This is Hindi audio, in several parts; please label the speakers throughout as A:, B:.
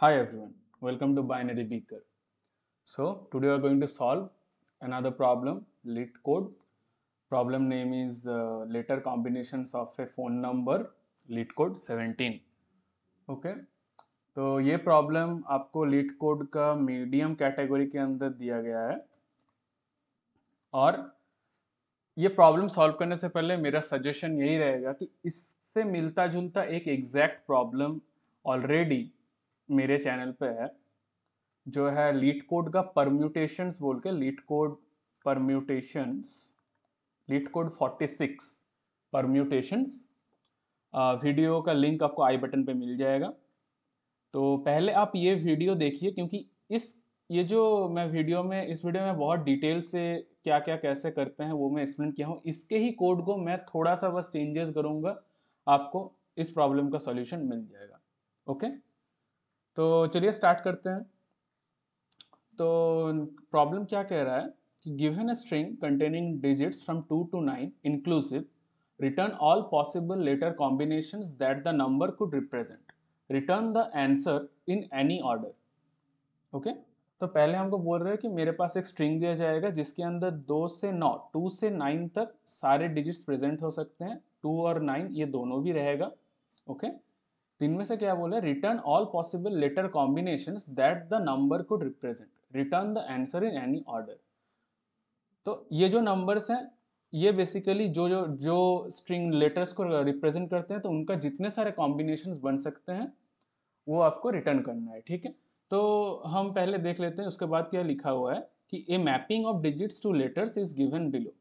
A: Hi everyone, welcome to Binary Beaker. So today we are going to solve another problem, lit code. Problem name is uh, letter combinations of a phone number, lit code 17. okay तो ये प्रॉब्लम आपको लीड कोड का मीडियम कैटेगरी के अंदर दिया गया है और ये प्रॉब्लम सॉल्व करने से पहले मेरा सजेशन यही रहेगा कि इससे मिलता जुलता एक एग्जैक्ट प्रॉब्लम ऑलरेडी मेरे चैनल पे है जो है लीट कोड का परम्यूटेशंस बोल के LeetCode permutations LeetCode 46 permutations video का लिंक आपको आई बटन पे मिल जाएगा तो पहले आप ये वीडियो देखिए क्योंकि इस ये जो मैं वीडियो में इस वीडियो में बहुत डिटेल से क्या क्या कैसे करते हैं वो मैं एक्सप्लेन किया हूँ इसके ही कोड को मैं थोड़ा सा बस चेंजेस करूँगा आपको इस प्रॉब्लम का सॉल्यूशन मिल जाएगा ओके okay? तो चलिए स्टार्ट करते हैं तो प्रॉब्लम क्या कह रहा है कि given a string containing digits from two to nine inclusive return all possible letter combination that the number could represent return the answer in any order okay तो पहले हमको बोल रहे हैं कि मेरे पास एक स्ट्रिंग दिया जाएगा जिसके अंदर दो से नौ टू से नाइन तक सारे डिजिट्स प्रेजेंट हो सकते हैं टू और नाइन ये दोनों भी रहेगा ओके okay? तो इनमें से क्या बोले return all possible letter combination that the number could represent return the answer in any order तो ये जो नंबर्स हैं ये बेसिकली जो जो जो स्ट्रिंग लेटर्स को रिप्रेजेंट करते हैं तो उनका जितने सारे कॉम्बिनेशन बन सकते हैं वो आपको रिटर्न करना है ठीक है तो हम पहले देख लेते हैं उसके बाद क्या लिखा हुआ है कि a mapping of digits to letters is given below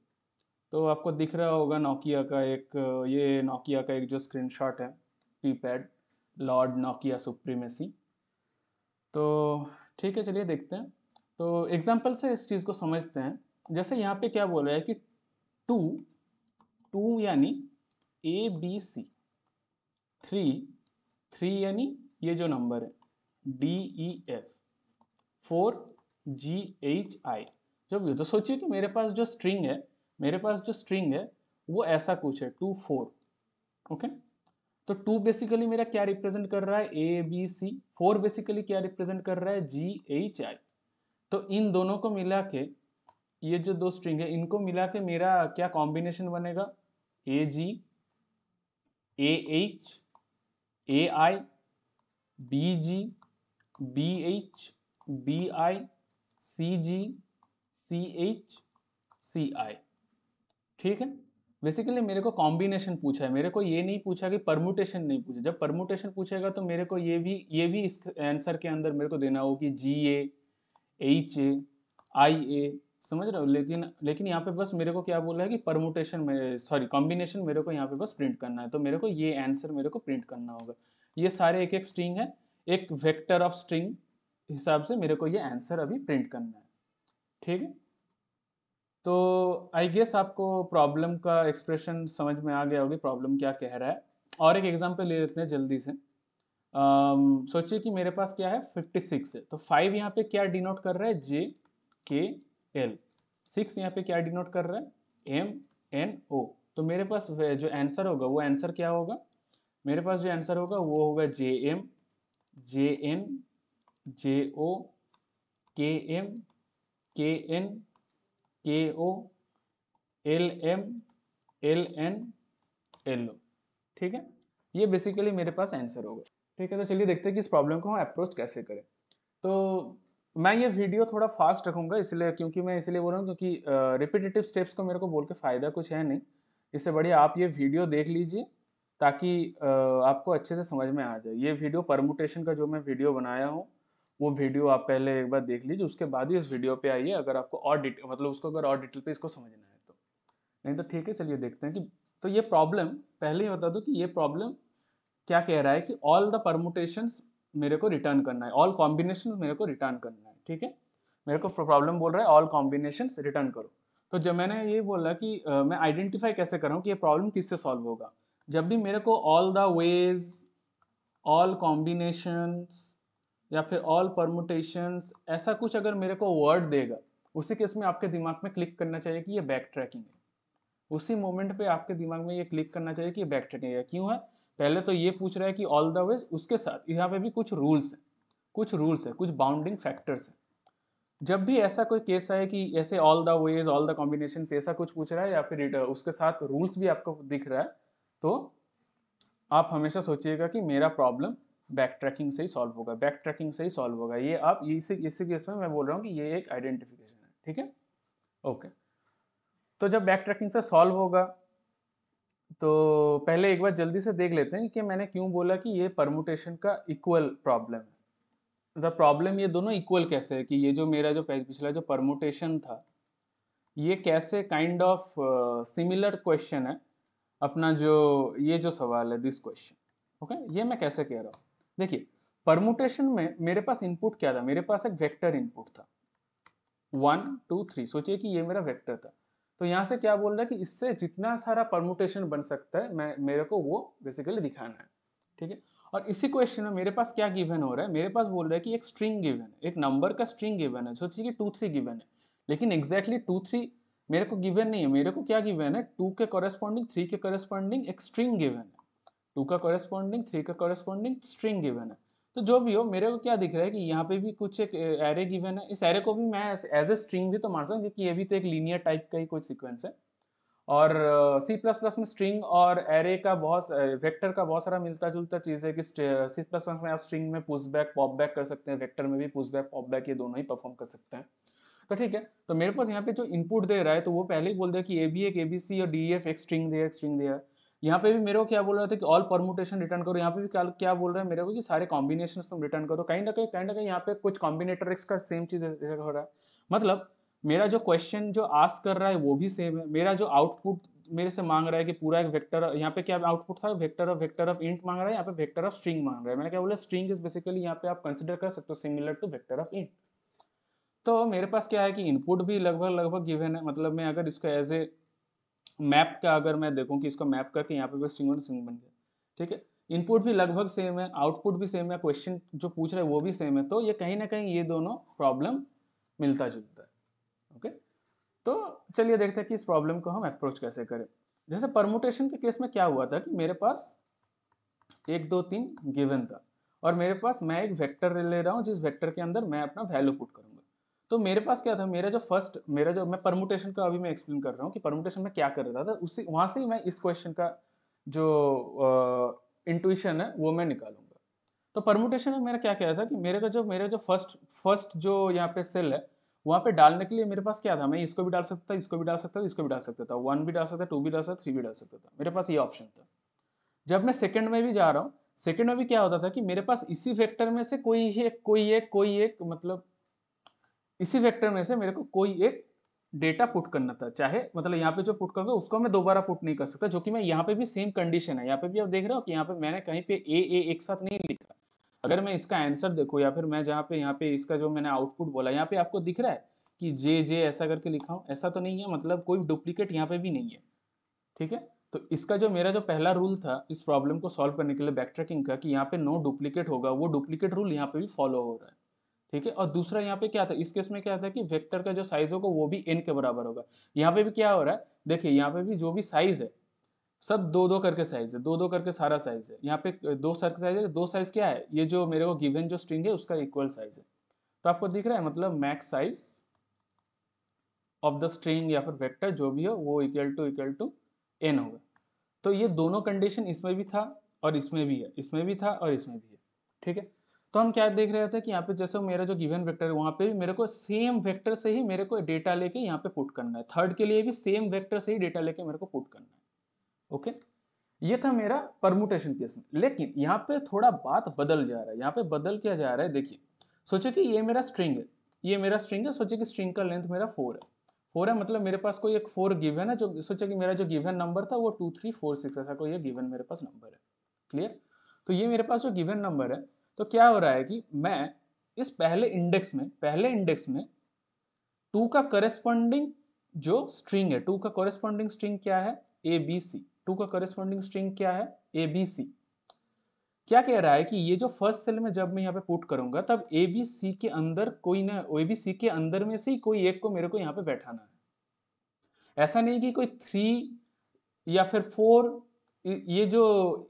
A: तो आपको दिख रहा होगा नोकिया का एक ये नोकिया का एक जो स्क्रीनशॉट है कीपैड लॉर्ड नोकिया सुप्रीमेसी तो ठीक है चलिए देखते हैं तो एग्जाम्पल से इस चीज़ को समझते हैं जैसे यहाँ पे क्या बोल रहा है कि टू टू यानी A B C three three यानी ये जो नंबर है D E F four G H I जो भी तो सोचिए कि मेरे पास जो स्ट्रिंग है मेरे पास जो स्ट्रिंग है वो ऐसा कुछ है टू फोर ओके तो टू बेसिकली मेरा क्या रिप्रेजेंट कर रहा है A B C four basically क्या रिप्रेजेंट कर रहा है जी एच आई तो इन दोनों को मिला के ये जो दो स्ट्रिंग है इनको मिला के मेरा क्या कॉम्बिनेशन बनेगा A G A H A I B G B H B I C G C H C I ठीक है बेसिकली मेरे को कॉम्बिनेशन पूछा है मेरे को ये नहीं पूछा कि परमुटेशन नहीं पूछा जब परमुटेशन पूछेगा तो मेरे को ये भी ये भी इस आंसर के अंदर मेरे को देना हो कि जी ए एच ए आई ए समझ रहे हो लेकिन लेकिन यहाँ पे बस मेरे को क्या बोला है कि परमुटेशन में सॉरी कॉम्बिनेशन मेरे को यहाँ पे बस प्रिंट करना है तो मेरे को ये आंसर मेरे को प्रिंट करना होगा ये सारे एक एक स्ट्रिंग है एक वेक्टर ऑफ स्ट्रिंग हिसाब से मेरे को ये आंसर अभी प्रिंट करना है ठीक है तो आई गेस आपको प्रॉब्लम का एक्सप्रेशन समझ में आ गया होगी प्रॉब्लम क्या कह रहा है और एक एग्जाम्पल ले लेते हैं जल्दी से सोचिए कि मेरे पास क्या है 56 है तो 5 यहाँ पे क्या डिनोट कर रहा है जे के एल सिक्स यहाँ पे क्या डिनोट कर रहा है एम एन ओ तो मेरे पास जो आंसर होगा वो आंसर क्या होगा मेरे पास जो आंसर होगा वो होगा जे एम जे एन जे ओ के M K N K O L M L N L O ठीक है ये बेसिकली मेरे पास आंसर होगा ठीक है तो चलिए देखते हैं कि इस प्रॉब्लम को हम अप्रोच कैसे करें तो मैं ये वीडियो थोड़ा फास्ट रखूँगा इसलिए क्योंकि मैं इसलिए बोल रहा हूँ क्योंकि रिपीटेटिव स्टेप्स को मेरे को बोल के फ़ायदा कुछ है नहीं इससे बढ़िया आप ये वीडियो देख लीजिए ताकि आपको अच्छे से समझ में आ जाए ये वीडियो परमुटेशन का जो मैं वीडियो बनाया हूँ वो वीडियो आप पहले एक बार देख लीजिए उसके बाद ही इस वीडियो पे आइए अगर आपको और डिटेल मतलब उसको अगर और डिटेल पे इसको समझना है तो नहीं तो ठीक है चलिए देखते हैं कि तो ये प्रॉब्लम पहले ही बता दो कि ये प्रॉब्लम क्या कह रहा है कि ऑल द परमोटेशन मेरे को रिटर्न करना है ऑल कॉम्बिनेशन मेरे को रिटर्न करना है ठीक है मेरे को प्रॉब्लम बोल रहा है ऑल कॉम्बिनेशन रिटर्न करो तो जब मैंने ये बोला कि आ, मैं आइडेंटिफाई कैसे कर रहा हूँ कि ये प्रॉब्लम किससे सॉल्व होगा जब भी मेरे को all the ways all combinations या फिर ऑल परमुटेशंस ऐसा कुछ अगर मेरे को वर्ड देगा उसी केस में आपके दिमाग में क्लिक करना चाहिए कि ये बैक ट्रैकिंग है उसी मोमेंट पे आपके दिमाग में ये क्लिक करना चाहिए कि ये बैक ट्रैकिंग है क्यों है पहले तो ये पूछ रहा है कि ऑल द वेज उसके साथ यहाँ पे भी कुछ रूल्स हैं कुछ रूल्स है कुछ बाउंडिंग फैक्टर्स हैं जब भी ऐसा कोई केस आए कि ऐसे all the ways all the combination ऐसा कुछ पूछ रहा है या फिर उसके साथ रूल्स भी आपको दिख रहा है तो आप हमेशा सोचिएगा कि मेरा प्रॉब्लम बैक ट्रैकिंग से ही सॉल्व होगा बैक ट्रैकिंग से ही सॉल्व होगा ये आप इसी इसी केस में मैं बोल रहा हूँ कि ये एक आइडेंटिफिकेशन है ठीक है ओके तो जब बैक ट्रैकिंग से सॉल्व होगा तो पहले एक बार जल्दी से देख लेते हैं कि मैंने क्यों बोला कि ये परमुटेशन का इक्वल प्रॉब्लम है मतलब प्रॉब्लम ये दोनों इक्वल कैसे है कि ये जो मेरा जो पिछला जो परमुटेशन था ये कैसे काइंड ऑफ सिमिलर क्वेश्चन है अपना जो ये जो सवाल है दिस क्वेश्चन ओके ये मैं कैसे कह रहा हूँ देखिए परमुटेशन में मेरे पास इनपुट क्या था मेरे पास एक वेक्टर इनपुट था वन टू थ्री सोचिए कि ये मेरा वेक्टर था तो यहाँ से क्या बोल रहा है कि इससे जितना सारा परमुटेशन बन सकता है मैं मेरे को वो बेसिकली दिखाना है ठीक है और इसी क्वेश्चन में मेरे पास क्या गिवन हो रहा है मेरे पास बोल रहा है कि एक स्ट्रिंग गिवन है एक नंबर का स्ट्रिंग गिवन है सोचिए कि टू थ्री गिवन है लेकिन एग्जैक्टली टू थ्री मेरे को गिवन नहीं है मेरे को क्या गिवन है टू के कॉरेस्पॉन्डिंग थ्री के कॉरेस्पॉन्डिंग एक स्ट्रिंग गिवन टू का कॉरेस्पॉन्डिंग थ्री का कॉरेस्पॉन्डिंग स्ट्रिंग गिवन है तो जो भी हो मेरे को क्या दिख रहा है कि यहाँ पे भी कुछ एक एरे गिवन है इस एरे को भी मैं एज ए स्ट्रिंग भी तो मान सकता हूँ क्योंकि ये भी तो एक लीनियर टाइप का ही कोई सिक्वेंस है और सी प्लस प्लस में स्ट्रिंग और एरे का बहुत वेक्टर का बहुत सारा मिलता जुलता चीज़ है कि सी प्लस प्लस में आप स्ट्रिंग में पुश बैक पॉप बैक कर सकते हैं वेक्टर में भी पुश बैक पॉप बैक ये दोनों ही परफॉर्म कर सकते हैं तो ठीक है तो मेरे पास यहाँ पे जो इनपुट दे रहा है तो वो पहले ही बोल दिया कि ए बी एक ए बी सी और डी एफ e एक स्ट्रिंग दिया स्ट्रिंग दिया यहाँ पे भी मेरे को क्या बोल रहा था कि ऑल परमुटेशन रिटर्न करो यहाँ पे भी क्या क्या बोल रहा है मेरे को कि सारे कॉम्बिनेशन तुम रिटर्न करो कहीं ना कहीं कहीं ना कहीं यहाँ पे कुछ कॉम्बिनेटर का सेम चीज़ हो रहा है मतलब मेरा जो क्वेश्चन जो आस्क कर रहा है वो भी सेम है मेरा जो आउटपुट मेरे से मांग रहा है कि पूरा एक वेक्टर यहाँ पे क्या आउटपुट था vector of vector of int मांग रहा है यहाँ पे वेक्टर ऑफ स्ट्रिंग मांग रहा है मैंने क्या बोला स्ट्रिंग इज बेसिकली यहाँ पे आप कंसिडर कर सकते हो similar to vector of int तो मेरे पास क्या है कि इनपुट भी लगभग लगभग गिवन है मतलब मैं अगर इसको एज ए मैप का अगर मैं देखूँ कि इसको मैप करके यहाँ पे भी स्ट्रिंग वन स्ट्रिंग बन गया ठीक है इनपुट भी लगभग सेम है आउटपुट भी सेम है क्वेश्चन जो पूछ रहे हैं वो भी सेम है तो ये कहीं ना कहीं ये दोनों प्रॉब्लम मिलता जुलता है ओके तो चलिए देखते हैं कि इस प्रॉब्लम को हम अप्रोच कैसे करें जैसे परमुटेशन के केस में क्या हुआ था कि मेरे पास एक दो तीन गिवन था और मेरे पास मैं एक वेक्टर ले रहा हूँ जिस वेक्टर के अंदर मैं अपना वैल्यू पुट करूँगा तो मेरे पास क्या था मेरा जो फर्स्ट मेरा जो मैं परमुटेशन का अभी मैं एक्सप्लेन कर रहा हूँ कि परमुटेशन में क्या कर रहा था उससे वहाँ से ही मैं इस क्वेश्चन का जो इंट्यूशन है वो मैं निकालूंगा तो परमुटेशन में मेरा क्या क्या था कि मेरे का जो मेरा जो फर्स्ट फर्स्ट जो यहाँ पे सेल है वहाँ पे डालने के लिए मेरे पास क्या था मैं इसको भी डाल सकता था इसको भी डाल सकता था इसको भी डाल सकता था वन भी डाल सकता टू भी डाल सकता थ्री भी डाल सकता था मेरे पास ये ऑप्शन था जब मैं सेकंड में भी जा रहा हूँ सेकंड में भी क्या होता था कि मेरे पास इसी फैक्टर में से कोई एक कोई एक कोई एक मतलब इसी वेक्टर में से मेरे को कोई एक डेटा पुट करना था चाहे मतलब यहाँ पे जो पुट करूंगा उसको मैं दोबारा पुट नहीं कर सकता जो कि मैं यहाँ पे भी सेम कंडीशन है यहाँ पे भी आप देख रहे हो कि यहाँ पे मैंने कहीं पे ए ए एक साथ नहीं लिखा अगर मैं इसका आंसर देखूँ या फिर मैं जहाँ पे यहाँ पे इसका जो मैंने आउटपुट बोला यहाँ पे आपको दिख रहा है कि जे जे ऐसा करके लिखा हूँ ऐसा तो नहीं है मतलब कोई डुप्लीकेट यहाँ पे भी नहीं है ठीक है तो इसका जो मेरा जो पहला रूल था इस प्रॉब्लम को सॉल्व करने के लिए बैक ट्रैकिंग का कि यहाँ पे नो डुप्लीकेट होगा वो डुप्लीकेट रूल यहाँ पे भी फॉलो हो रहा है ठीक है और दूसरा यहाँ पे क्या था इस केस में क्या था कि वेक्टर का जो साइज होगा वो भी एन के बराबर होगा यहाँ पे भी क्या हो रहा है देखिए यहाँ पे भी जो भी साइज है सब दो दो करके साइज है दो दो करके सारा साइज है यहाँ पे दो साइज है दो साइज क्या है ये जो मेरे को गिवन जो स्ट्रिंग है उसका इक्वल साइज है तो आपको दिख रहा है मतलब max size of the string या फिर वेक्टर जो भी हो वो equal to equal to N होगा तो ये दोनों कंडीशन इसमें भी था और इसमें भी है इसमें भी था और इसमें भी है ठीक है तो हम क्या देख रहे थे कि यहाँ पे जैसे मेरा जो गिवन वेक्टर है वहाँ पे मेरे को सेम वेक्टर से ही मेरे को डेटा लेके यहाँ पे पुट करना है थर्ड के लिए भी सेम वेक्टर से ही डेटा लेके मेरे को पुट करना है ओके ये था मेरा परमुटेशन केस में लेकिन यहाँ पे थोड़ा बात बदल जा रहा है यहाँ पे बदल किया जा रहा है देखिए सोचे कि ये मेरा स्ट्रिंग है ये मेरा स्ट्रिंग है सोचे कि स्ट्रिंग का लेंथ मेरा फोर है फोर है मतलब मेरे पास कोई एक फोर गिवन है जो सोचा कि मेरा जो गिवन नंबर था वो टू थ्री फोर सिक्स ऐसा कोई गिवन मेरे पास नंबर है क्लियर तो ये मेरे पास जो गिवन नंबर है तो क्या हो रहा है कि मैं इस पहले इंडेक्स में पहले इंडेक्स में टू का करेस्पॉन्डिंग जो स्ट्रिंग है टू का करेस्पॉन्डिंग स्ट्रिंग क्या है ए बी सी टू का करेस्पॉन्डिंग स्ट्रिंग क्या है ए बी सी क्या कह रहा है कि ये जो फर्स्ट सेल में जब मैं यहाँ पे पुट करूंगा तब ए बी सी के अंदर कोई ना ए बी सी के अंदर में से ही कोई एक को मेरे को यहाँ पे बैठाना है ऐसा नहीं कि कोई थ्री या फिर फोर ये जो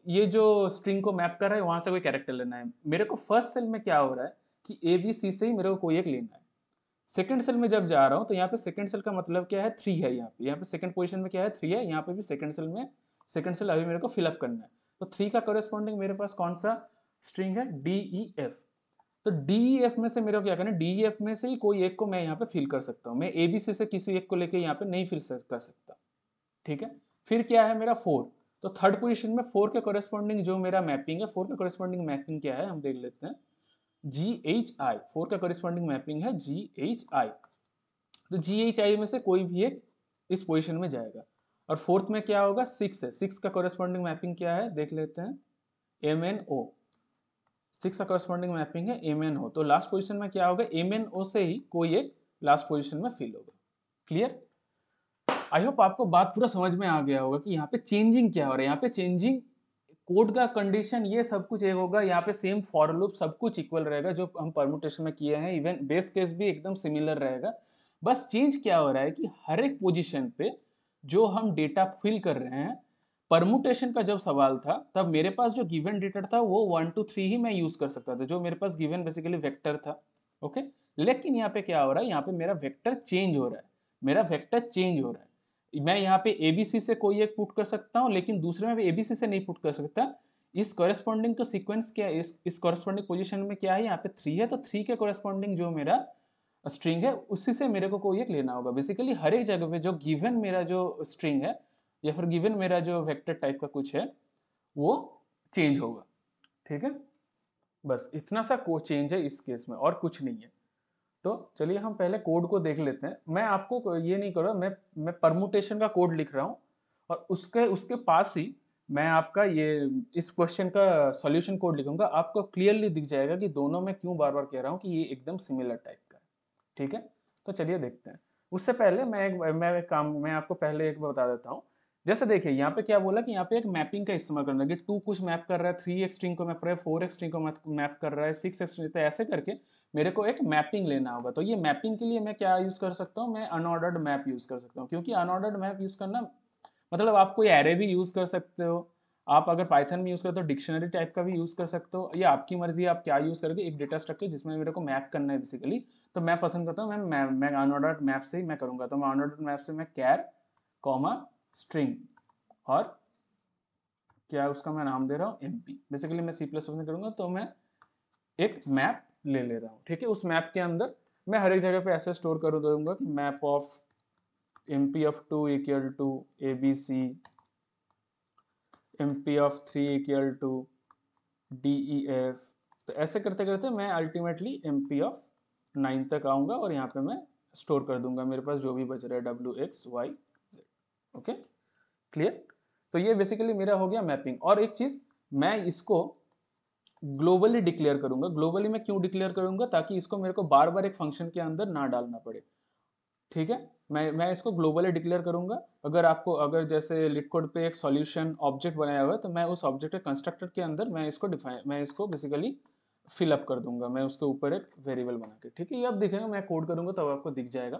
A: ये जो स्ट्रिंग को मैप कर रहा है वहां से कोई कैरेक्टर लेना है मेरे को फर्स्ट सेल में क्या हो रहा है कि ए बी सी से ही मेरे को कोई एक लेना है सेकंड सेल में जब जा रहा हूँ तो यहाँ पे सेकंड सेल का मतलब क्या है थ्री है यहाँ पे यहाँ पे सेकंड पोजिशन में क्या है थ्री है यहाँ पे भी सेकंड सेल में सेकंड सेल अभी मेरे को फिलअप करना है तो थ्री का करस्पॉन्डिंग मेरे पास कौन सा स्ट्रिंग है डी ई एफ तो डी ई एफ में से मेरे को क्या करना है डी ई एफ में से ही कोई एक को मैं यहाँ पे फिल कर सकता हूँ मैं ए बी सी से किसी एक को लेकर यहाँ पे नहीं फिल कर सकता ठीक है फिर क्या है मेरा फोर तो थर्ड पोजिशन में फोर के कॉरेस्पॉन्डिंग जो मेरा मैपिंग है फोर के कॉरेस्पॉन्डिंग मैपिंग क्या है हम देख लेते हैं जी एच आई फोर का कॉरेस्पॉन्डिंग मैपिंग है जी एच आई तो जी एच आई में से कोई भी एक इस पोजिशन में जाएगा और फोर्थ में क्या होगा सिक्स है सिक्स का कॉरेस्पॉन्डिंग मैपिंग क्या है देख लेते हैं एम एन ओ सिक्स का कॉरेस्पॉन्डिंग मैपिंग है एम एन ओ तो लास्ट पोजिशन में क्या होगा एम एन ओ से ही कोई एक लास्ट पोजिशन में फील होगा क्लियर आई होप आपको बात पूरा समझ में आ गया होगा कि यहाँ पे चेंजिंग क्या हो रहा है यहाँ पे चेंजिंग कोड का कंडीशन ये सब कुछ एक होगा यहाँ पे सेम फॉर लूप सब कुछ इक्वल रहेगा जो हम परमुटेशन में किए हैं इवन बेस केस भी एकदम सिमिलर रहेगा बस चेंज क्या हो रहा है कि हर एक पोजिशन पे जो हम डेटा फिल कर रहे हैं परमुटेशन का जब सवाल था तब मेरे पास जो गिवन डेटा था वो वन टू थ्री ही मैं यूज कर सकता था जो मेरे पास गिवन बेसिकली वेक्टर था ओके लेकिन यहाँ पे क्या हो रहा है यहाँ पे मेरा वेक्टर चेंज हो रहा है मेरा वेक्टर चेंज हो रहा है मैं यहाँ पे एबीसी से कोई एक पुट कर सकता हूँ लेकिन दूसरे में एबीसी से नहीं पुट कर सकता इस कॉरेस्पॉन्डिंग का सीक्वेंस क्या है इस इस कॉरेस्पॉन्डिंग पोजिशन में क्या है यहाँ पे थ्री है तो थ्री के कॉरेस्पॉन्डिंग जो मेरा स्ट्रिंग है उसी से मेरे को कोई एक लेना होगा बेसिकली हर एक जगह पे जो गिवन मेरा जो स्ट्रिंग है या फिर गिवन मेरा जो वेक्टर टाइप का कुछ है वो चेंज होगा ठीक है बस इतना सा को चेंज है इस केस में और कुछ नहीं है तो चलिए हम पहले कोड को देख लेते हैं मैं आपको ये नहीं कर रहा मैं मैं परमुटेशन का कोड लिख रहा हूँ और उसके उसके पास ही मैं आपका ये इस क्वेश्चन का सॉल्यूशन कोड लिखूंगा आपको क्लियरली दिख जाएगा कि दोनों में क्यों बार बार कह रहा हूँ कि ये एकदम सिमिलर टाइप का है ठीक है तो चलिए देखते हैं उससे पहले मैं एक मैं एक काम मैं आपको पहले एक बता देता हूँ जैसे देखिए यहाँ पे क्या बोला कि यहाँ पे एक मैपिंग का इस्तेमाल करना कि टू कुछ मैप कर रहा है थ्री एक को मैप कर रहा है फोर एक को मैप कर रहा है सिक्स एक तो ऐसे करके मेरे को एक मैपिंग लेना होगा तो ये मैपिंग के लिए मैं क्या यूज़ कर सकता हूँ मैं अनऑर्डर्ड मैप यूज़ कर सकता हूँ क्योंकि अनऑर्डर्ड मैप यूज़ करना मतलब आप कोई एरे भी यूज़ कर सकते हो आप अगर पाइथन में यूज़ करते हो डिक्शनरी टाइप का भी यूज़ कर सकते हो या आपकी मर्जी आप क्या यूज़ करोगे एक डेटा स्ट्रक्चर जिसमें मेरे को मैप करना है बेसिकली तो मैं पसंद करता हूँ मैं मैं अनऑर्डर्ड मैप से ही मैं करूंगा तो मैं अनऑर्डर्ड मैप से मैं कैर कॉमा स्ट्रिंग और क्या उसका मैं नाम दे रहा हूँ एम बेसिकली मैं सी प्लस में करूंगा तो मैं एक मैप ले ले रहा हूँ ठीक है उस मैप के अंदर मैं हर एक जगह पे ऐसे स्टोर कर दूंगा कि map of M P F two equal to A B C M P F three equal to D E F तो ऐसे करते करते मैं ultimately M P F nine तक आऊँगा और यहाँ पे मैं स्टोर कर दूंगा मेरे पास जो भी बच रहा है W X Y Z okay clear तो ये बेसिकली मेरा हो गया मैपिंग और एक चीज़ मैं इसको ग्लोबली डिक्लेयर करूंगा ग्लोबली मैं क्यों डिक्लेयर करूंगा ताकि इसको मेरे को बार बार एक फंक्शन के अंदर ना डालना पड़े ठीक है मैं मैं इसको ग्लोबली डिक्लेयर करूंगा अगर आपको अगर जैसे लिटकोड पे एक सॉल्यूशन ऑब्जेक्ट बनाया हुआ है तो मैं उस ऑब्जेक्ट के कंस्ट्रक्टर के अंदर मैं इसको डिफाइन मैं इसको बेसिकली फिलअप कर दूंगा मैं उसके ऊपर एक वेरिएबल बना के ठीक है ये अब दिखेगा मैं कोड करूंगा तब तो आपको दिख जाएगा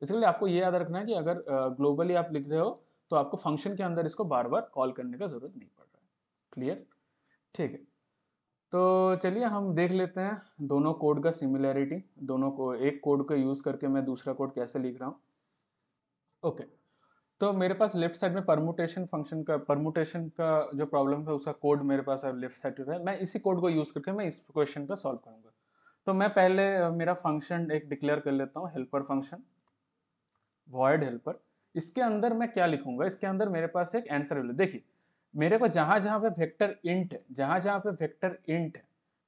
A: बेसिकली आपको ये याद रखना है कि अगर ग्लोबली आप लिख रहे हो तो आपको फंक्शन के अंदर इसको बार बार कॉल करने का जरूरत नहीं पड़ रहा है क्लियर ठीक है तो चलिए हम देख लेते हैं दोनों कोड का सिमिलैरिटी दोनों को एक कोड को यूज़ करके मैं दूसरा कोड कैसे लिख रहा हूँ ओके तो मेरे पास लेफ्ट साइड में परमुटेशन फंक्शन का परमुटेशन का जो प्रॉब्लम है उसका कोड मेरे पास लेफ्ट साइड का मैं इसी कोड को यूज़ करके मैं इस क्वेश्चन का सॉल्व करूँगा तो मैं पहले मेरा फंक्शन एक डिक्लेयर कर लेता हूँ हेल्पर फंक्शन वॉयड हेल्पर इसके अंदर मैं क्या लिखूंगा इसके अंदर मेरे पास एक आंसर देखिए मेरे को जहां जहां पे वेक्टर इंट जहां जहां पे वेक्टर इंट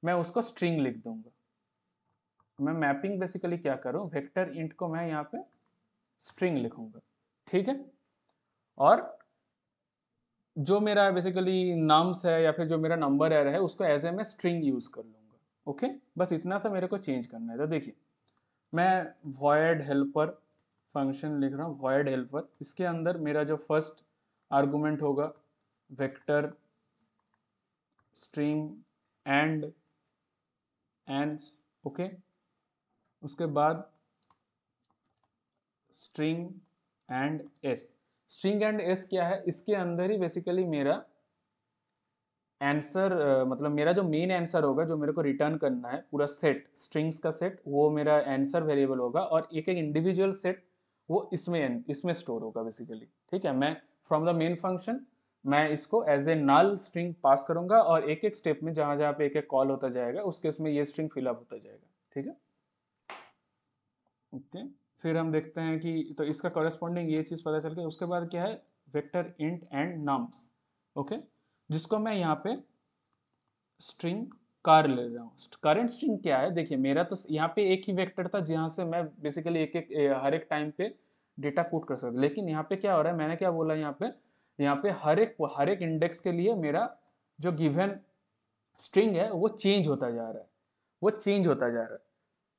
A: मैं उसको स्ट्रिंग लिख दूंगा मैं मैपिंग बेसिकली क्या करूं वेक्टर इंट को मैं यहाँ पे स्ट्रिंग लिखूंगा ठीक है और जो मेरा बेसिकली नाम्स है या फिर जो मेरा नंबर रहा है उसको एज ए मैं स्ट्रिंग यूज कर लूंगा ओके बस इतना सा मेरे को चेंज करना है तो देखिए मैं वॉयड हेल्पर फंक्शन लिख रहा हूँ वॉयड हेल्पर इसके अंदर मेरा जो फर्स्ट आर्गूमेंट होगा vector string and ands okay? उसके बाद string and S string and S क्या है इसके अंदर ही बेसिकली मेरा आंसर मतलब मेरा जो मेन आंसर होगा जो मेरे को रिटर्न करना है पूरा सेट स्ट्रिंग्स का सेट वो मेरा आंसर वेरिएबल होगा और एक एक इंडिविजुअल सेट वो इसमें इसमें स्टोर होगा बेसिकली ठीक है मैं फ्रॉम द मेन फंक्शन मैं इसको as a null string pass करूंगा और एक एक स्टेप में जहां जहां पे एक एक कॉल होता जाएगा उस केस में ये स्ट्रिंग फिलअप होता जाएगा ठीक है ओके फिर हम देखते हैं कि तो इसका कॉरेस्पॉन्डिंग ये चीज़ पता चल गया उसके बाद क्या है vector int and nums okay जिसको मैं यहाँ पे स्ट्रिंग कार ले रहा हूँ करेंट स्ट्रिंग क्या है देखिए मेरा तो यहाँ पे एक ही वेक्टर था जहाँ से मैं बेसिकली एक एक हर एक टाइम पे डेटा पुट कर सकता लेकिन यहाँ पे क्या हो रहा है मैंने क्या बोला यहाँ पे यहाँ पे हर एक हर एक इंडेक्स के लिए मेरा जो गिवन स्ट्रिंग है वो चेंज होता जा रहा है वो चेंज होता जा रहा है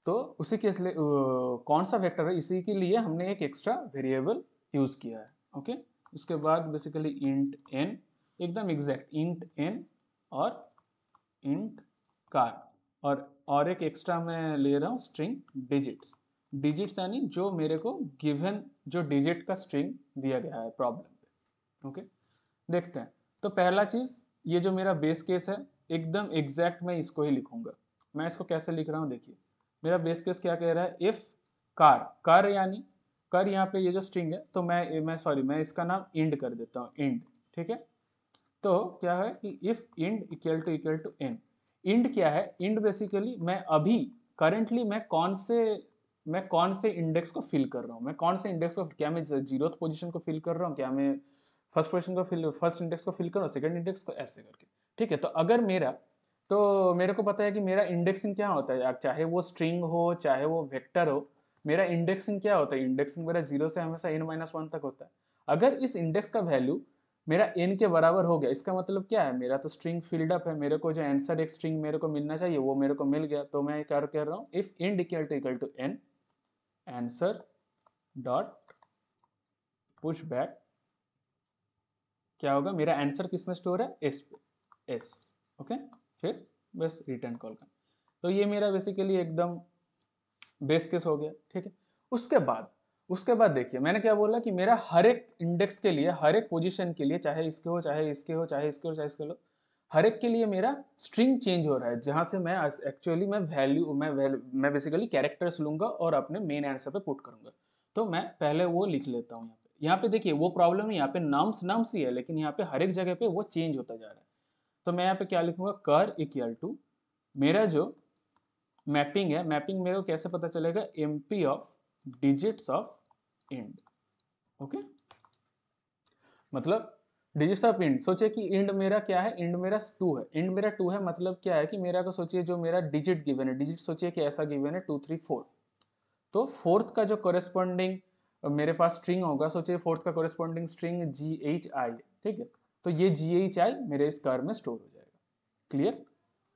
A: तो उसी के इसलिए कौन सा वेक्टर है इसी के लिए हमने एक एक्स्ट्रा वेरिएबल यूज़ किया है ओके उसके बाद बेसिकली इंट एन एकदम एग्जैक्ट इंट एन और इंट कार और और एक एक्स्ट्रा मैं ले रहा हूँ स्ट्रिंग डिजिट्स डिजिट्स यानी जो मेरे को गिवन जो डिजिट का स्ट्रिंग दिया गया है प्रॉब्लम ओके देखते हैं तो पहला चीज़ ये जो मेरा बेस केस है एकदम एग्जैक्ट मैं इसको ही लिखूंगा मैं इसको कैसे लिख रहा हूँ देखिए मेरा बेस केस क्या कह रहा है इफ़ कार कार यानी कर यहाँ पे ये जो स्ट्रिंग है तो मैं मैं सॉरी मैं इसका नाम इंड कर देता हूँ इंड ठीक है तो क्या है कि if ind equal to equal to N ind क्या है इंड बेसिकली मैं अभी करेंटली मैं कौन से मैं कौन से इंडेक्स को फिल कर रहा हूँ मैं कौन से इंडेक्स को क्या मैं जीरो पोजिशन को फिल कर रहा हूँ क्या मैं फर्स्ट क्वेश्चन को फिल फर्स्ट इंडेक्स को फिल करो सेकंड इंडेक्स को ऐसे करके ठीक है तो अगर मेरा तो मेरे को पता है कि मेरा इंडेक्सिंग क्या होता है चाहे वो स्ट्रिंग हो चाहे वो वेक्टर हो मेरा इंडेक्सिंग क्या होता है इंडेक्सिंग मेरा जीरो से हमेशा एन माइनस वन तक होता है अगर इस इंडेक्स का वैल्यू मेरा एन के बराबर हो गया इसका मतलब क्या है मेरा तो स्ट्रिंग फील्ड अप है मेरे को जो आंसर एक स्ट्रिंग मेरे को मिलना चाहिए वो मेरे को मिल गया तो मैं क्या कह रहा हूँ if ind equal to equal to N answer dot push back क्या होगा मेरा आंसर किस में स्टोर है एस पे एस ओके फिर बस रिटर्न कॉल कर तो ये मेरा बेसिकली एकदम बेस केस हो गया ठीक है उसके बाद उसके बाद देखिए मैंने क्या बोला कि मेरा हर एक इंडेक्स के लिए हर एक पोजीशन के लिए चाहे इसके हो चाहे इसके हो चाहे इसके हो चाहे इसके हो हर एक के लिए मेरा स्ट्रिंग चेंज हो रहा है जहां से मैं एक्चुअली मैं वैल्यू मैं मैं बेसिकली कैरेक्टर्स लूंगा और अपने मेन आंसर पे पुट करूंगा तो मैं पहले वो लिख लेता हूँ यहाँ पे देखिए वो प्रॉब्लम है यहाँ पे नाम्स नाम्स ही है लेकिन यहाँ पे हर एक जगह पे वो चेंज होता जा रहा है तो मैं यहाँ पे क्या लिखूंगा कर इक्वल टू मेरा जो मैपिंग है मैपिंग मेरे को कैसे पता चलेगा M P of digits of ind okay मतलब डिजिट्स ऑफ इंड सोचिए कि इंड मेरा क्या है इंड मेरा टू है इंड मेरा टू है मतलब क्या है कि मेरा को सोचिए जो मेरा डिजिट गिवन है डिजिट सोचिए कि ऐसा गिवन है टू थ्री फोर तो फोर्थ का जो कोरेस्पॉन्डिंग मेरे पास स्ट्रिंग होगा सोचिए फोर्थ का corresponding string G H I ठीक है तो ये जी एच आई मेरे इस कार में स्टोर हो जाएगा क्लियर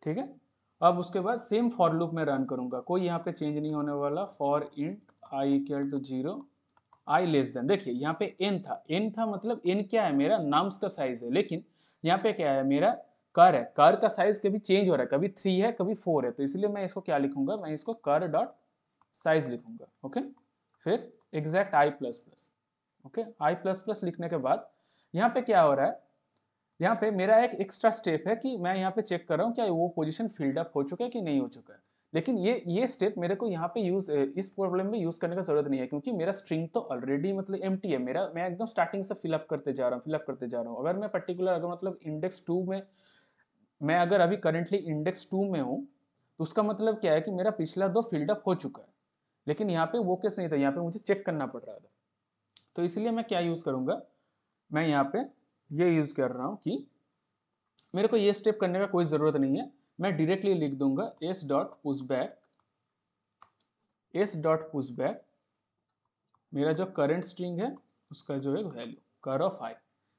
A: ठीक है अब उसके बाद सेम फॉर लूप में रन करूंगा कोई यहाँ पे चेंज नहीं होने वाला for int I equal to zero I less than देखिए यहाँ पे एन था एन था मतलब एन क्या है मेरा नाम्स का साइज है लेकिन यहाँ पे क्या है मेरा कर है कर का साइज कभी चेंज हो रहा है कभी थ्री है कभी फोर है तो इसलिए मैं इसको क्या लिखूंगा मैं इसको कर डॉट साइज लिखूंगा ओके फिर exact I plus plus okay I plus plus लिखने के बाद यहाँ पे क्या हो रहा है यहाँ पे मेरा एक एक्स्ट्रा स्टेप है कि मैं यहाँ पे चेक कर रहा हूँ क्या वो पोजिशन फिल्डअप अप हो चुका है कि नहीं हो चुका है लेकिन ये ये स्टेप मेरे को यहाँ पे यूज इस प्रॉब्लम में यूज करने का जरूरत नहीं है क्योंकि मेरा स्ट्रिंग तो ऑलरेडी मतलब एम है मेरा मैं एकदम स्टार्टिंग से फिलअप करते जा रहा हूँ फिलअप करते जा रहा हूँ अगर मैं पर्टिकुलर अगर मतलब इंडेक्स टू में मैं अगर अभी करेंटली इंडेक्स टू में हूँ तो उसका मतलब क्या है कि मेरा पिछला दो फिल्डअप हो चुका है लेकिन यहाँ पे वो केस नहीं था यहाँ पे मुझे चेक करना पड़ रहा था तो इसलिए मैं क्या यूज़ करूंगा मैं यहाँ पे ये यूज़ कर रहा हूँ कि मेरे को ये स्टेप करने का कोई ज़रूरत नहीं है मैं डायरेक्टली लिख दूंगा S dot push back S dot push back मेरा जो करंट स्ट्रिंग है उसका जो है वैल्यू कर ऑफ आई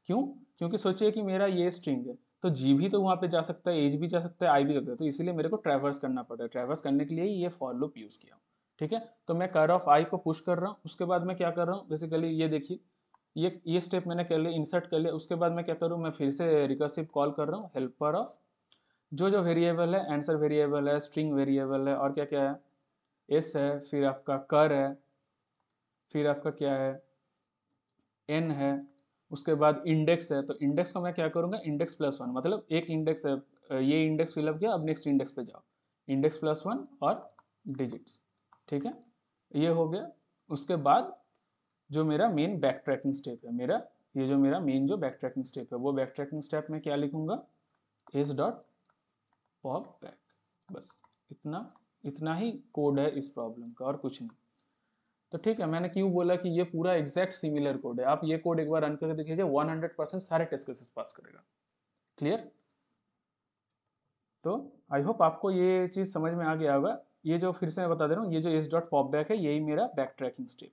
A: क्यों क्योंकि सोचिए कि मेरा ये स्ट्रिंग है तो जी भी तो वहां पे जा सकता है एज भी जा सकता है आई भी जा सकता है तो इसीलिए मेरे को ट्रैवर्स करना पड़ता है ट्रैवर्स करने के लिए ये फॉर लूप यूज़ किया ठीक है तो मैं कर ऑफ आई को पुश कर रहा हूँ उसके बाद मैं क्या कर रहा हूँ बेसिकली ये देखिए ये ये स्टेप मैंने कर लिया इंसर्ट कर लिया उसके बाद मैं क्या करूँ मैं फिर से रिकर्सिव कॉल कर रहा हूँ हेल्पर ऑफ जो जो वेरिएबल है आंसर वेरिएबल है स्ट्रिंग वेरिएबल है और क्या क्या है एस है फिर आपका कर है फिर आपका क्या है एन है उसके बाद इंडेक्स है तो इंडेक्स को मैं क्या करूँगा इंडेक्स प्लस वन मतलब एक इंडेक्स है ये इंडेक्स फिलअप किया अब नेक्स्ट इंडेक्स पे जाओ इंडेक्स प्लस वन और डिजिट्स ठीक है ये हो गया उसके बाद जो मेरा मेन बैक ट्रैकिंग स्टेप है मेरा ये जो मेरा मेन जो बैक ट्रैकिंग स्टेप है वो बैक ट्रैकिंग स्टेप में क्या लिखूंगा इस डॉट पॉप बैक बस इतना इतना ही कोड है इस प्रॉब्लम का और कुछ नहीं तो ठीक है मैंने क्यों बोला कि ये पूरा एग्जैक्ट सिमिलर कोड है आप ये कोड एक बार रन करके देखिए 100 परसेंट सारे टेस्ट केसेस पास करेगा क्लियर तो आई होप आपको ये चीज़ समझ में आ गया होगा ये जो फिर से मैं बता दे रहा हूँ ये जो एस डॉट पॉप बैक है यही मेरा backtracking step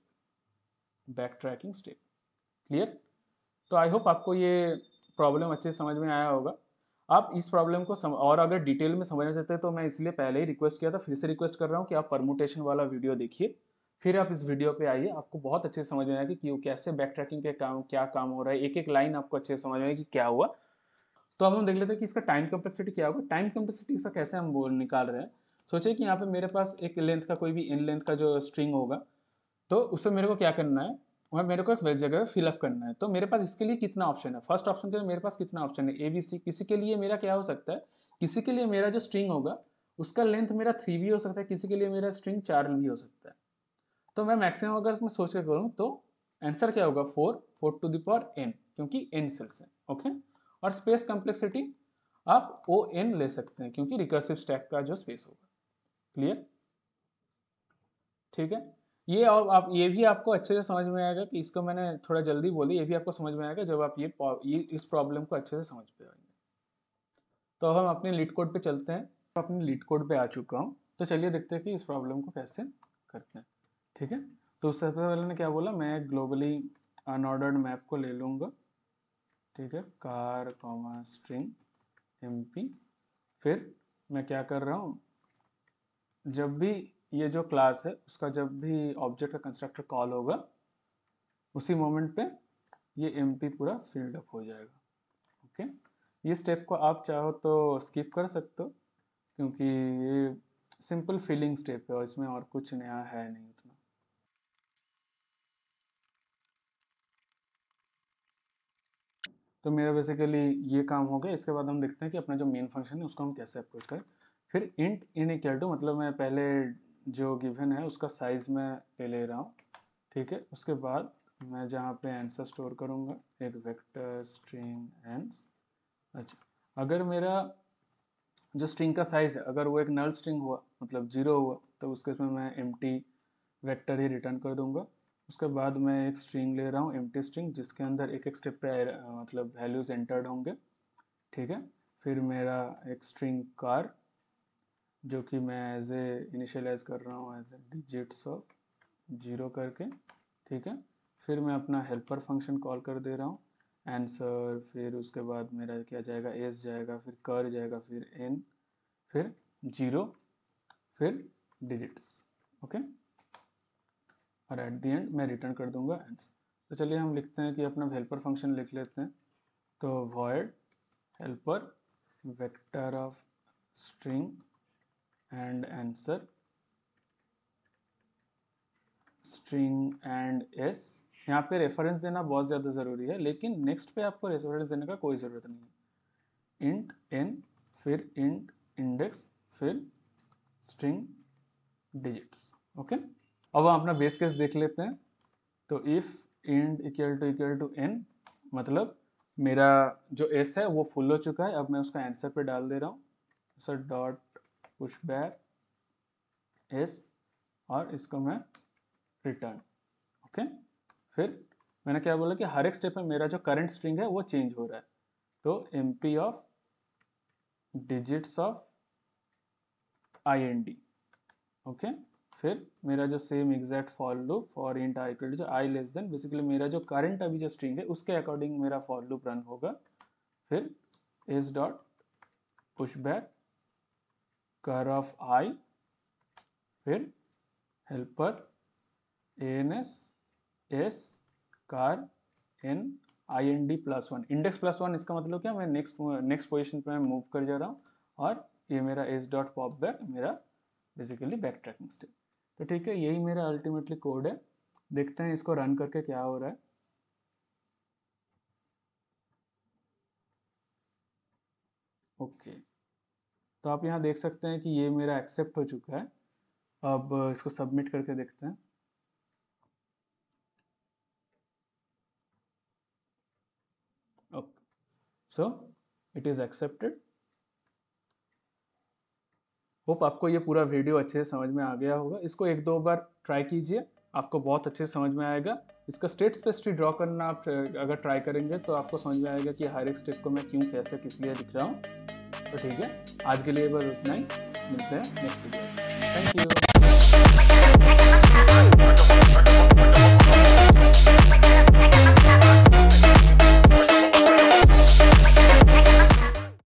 A: backtracking step clear तो आई होप आपको ये प्रॉब्लम अच्छे समझ में आया होगा आप इस प्रॉब्लम को सम... और अगर डिटेल में समझना चाहते हैं तो मैं इसलिए पहले ही रिक्वेस्ट किया था फिर से रिक्वेस्ट कर रहा हूँ कि आप परमोटेशन वाला वीडियो देखिए फिर आप इस वीडियो पे आइए आपको बहुत अच्छे से समझ में आएगा कि कैसे बैक ट्रैकिंग के काम क्या काम हो रहा है एक एक लाइन आपको अच्छे से समझ में कि क्या हुआ तो अब हम देख लेते हैं कि इसका टाइम कंपेसिटी क्या होगा टाइम कैपेसिटी इसका कैसे हम बोल निकाल रहे हैं सोचिए कि यहाँ पे मेरे पास एक लेंथ का कोई भी इन लेंथ का जो स्ट्रिंग होगा तो उसमें मेरे को क्या करना है वह मेरे को एक जगह फिलअप करना है तो मेरे पास इसके लिए कितना ऑप्शन है फर्स्ट ऑप्शन के लिए मेरे पास कितना ऑप्शन है ए बी सी किसी के लिए मेरा क्या हो सकता है किसी के लिए मेरा जो स्ट्रिंग होगा उसका लेंथ मेरा थ्री भी हो सकता है किसी के लिए मेरा स्ट्रिंग चार भी हो सकता है तो मैं मैक्सिमम अगर मैं सोच कर करूँ तो आंसर क्या होगा four four to the power N क्योंकि एन सेल्स हैं ओके और स्पेस कम्प्लेक्सिटी आप ओ एन ले सकते हैं क्योंकि रिकर्सिव स्टैक का जो स्पेस होगा क्लियर ठीक है ये और आप ये भी आपको अच्छे से समझ में आएगा कि इसको मैंने थोड़ा जल्दी बोली ये भी आपको समझ में आएगा जब आप ये, ये इस प्रॉब्लम को अच्छे से समझ पाएंगे तो हम अपने लीड कोड पे चलते हैं तो अपने लीड कोड पे आ चुका हूँ तो चलिए देखते हैं कि इस प्रॉब्लम को कैसे करते हैं ठीक है तो उससे पहले ने क्या बोला मैं ग्लोबली अनऑर्डर्ड मैप को ले लूँगा ठीक है कार कॉमा स्ट्रिंग एम फिर मैं क्या कर रहा हूँ जब भी ये जो क्लास है उसका जब भी ऑब्जेक्ट का कंस्ट्रक्टर कॉल होगा उसी मोमेंट पे ये एम पूरा फील्ड अप हो जाएगा ओके ये स्टेप को आप चाहो तो स्किप कर सकते हो क्योंकि ये सिंपल फीलिंग स्टेप है और इसमें और कुछ नया है नहीं उतना तो मेरा बेसिकली ये काम हो गया इसके बाद हम देखते हैं कि अपना जो मेन फंक्शन है उसको हम कैसे अप्रोच करें फिर इंट इन इक्वल टू मतलब मैं पहले जो गिवन है उसका साइज़ मैं ले ले रहा हूँ ठीक है उसके बाद मैं जहाँ पे आंसर स्टोर करूँगा एक वेक्टर स्ट्रिंग एंस अच्छा अगर मेरा जो स्ट्रिंग का साइज़ है अगर वो एक नल स्ट्रिंग हुआ मतलब जीरो हुआ तो उसके इसमें मैं एम वेक्टर ही रिटर्न कर दूँगा उसके बाद मैं एक स्ट्रिंग ले रहा हूँ एम स्ट्रिंग जिसके अंदर एक एक स्टेप पे मतलब वैल्यूज़ एंटर्ड होंगे ठीक है फिर मेरा एक स्ट्रिंग कार जो कि मैं एज ए इनिशलाइज कर रहा हूँ as a digits of zero करके ठीक है फिर मैं अपना हेल्पर फंक्शन कॉल कर दे रहा हूँ आंसर फिर उसके बाद मेरा क्या जाएगा एस जाएगा फिर कर जाएगा फिर एन फिर जीरो फिर डिजिट्स ओके और एट दी एंड मैं रिटर्न कर दूंगा एंसर तो चलिए हम लिखते हैं कि अपना हेल्पर फंक्शन लिख लेते हैं तो void helper vector of string and answer string and S यहाँ पे रेफरेंस देना बहुत ज़्यादा ज़रूरी है लेकिन नेक्स्ट पे आपको रेफरेंस देने का कोई ज़रूरत नहीं है इंट एन फिर इंट इंडेक्स फिर स्ट्रिंग डिजिट्स ओके अब हम अपना बेस केस देख लेते हैं तो if ind equal to equal to N मतलब मेरा जो एस है वो फुल हो चुका है अब मैं उसका आंसर पे डाल दे रहा हूँ सर डॉट पुश बैक एस और इसको मैं रिटर्न ओके फिर मैंने क्या बोला कि हर एक स्टेप में मेरा जो करंट स्ट्रिंग है वो चेंज हो रहा है तो M P of digits of I N D okay फिर मेरा जो same exact for loop for int I जो आई लेस देन बेसिकली मेरा जो करंट अभी जो स्ट्रिंग है उसके अकॉर्डिंग मेरा फॉल लूप रन होगा फिर S dot push back char of I फिर helper N S S char N I N D plus one index plus one इसका मतलब क्या मैं नेक्स्ट नेक्स्ट पोजिशन पर मैं मूव कर जा रहा हूँ और ये मेरा एस डॉट पॉप बैक मेरा बेसिकली बैक ट्रैकिंग स्टेप तो ठीक है यही मेरा अल्टीमेटली कोड है देखते हैं इसको रन करके क्या हो रहा है ओके okay. तो आप यहाँ देख सकते हैं कि ये मेरा एक्सेप्ट हो चुका है अब इसको सबमिट करके देखते हैं so it is accepted hope आपको ये पूरा वीडियो अच्छे से समझ में आ गया होगा इसको एक दो बार ट्राई कीजिए आपको बहुत अच्छे से समझ में आएगा इसका स्टेट पे ड्रॉ करना आप अगर ट्राई करेंगे तो आपको समझ में आएगा कि हर एक स्टेट को मैं क्यों कैसे किस लिए लिख रहा हूँ तो ठीक है आज के लिए बस उतना ही मिलते हैं नेक्स्ट वीडियो थैंक यू